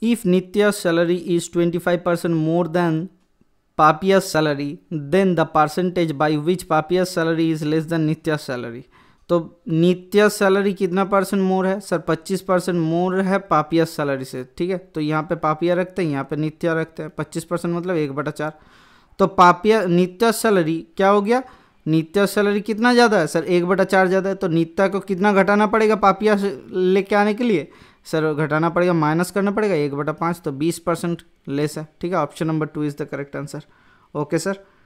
If Nitya's salary is 25% more than Papia's salary, then the percentage by which Papia's salary is less than Nitya's salary. तो नित्य salary कितना percent more है sir 25 percent more है पापिया salary से ठीक है तो यहाँ पे पापिया रखते हैं यहाँ पे नित्या रखते हैं 25 परसेंट मतलब एक बटा चार तो पापिया नित्य सैलरी क्या हो गया नित्य सैलरी कितना ज़्यादा है सर एक बटा चार ज़्यादा है तो नित्या को कितना घटाना पड़ेगा पापिया से लेके आने के लिए सर घटाना पड़ेगा माइनस करना पड़ेगा एक बटा पाँच तो बीस परसेंट लेस है ठीक है option number two is the correct answer okay sir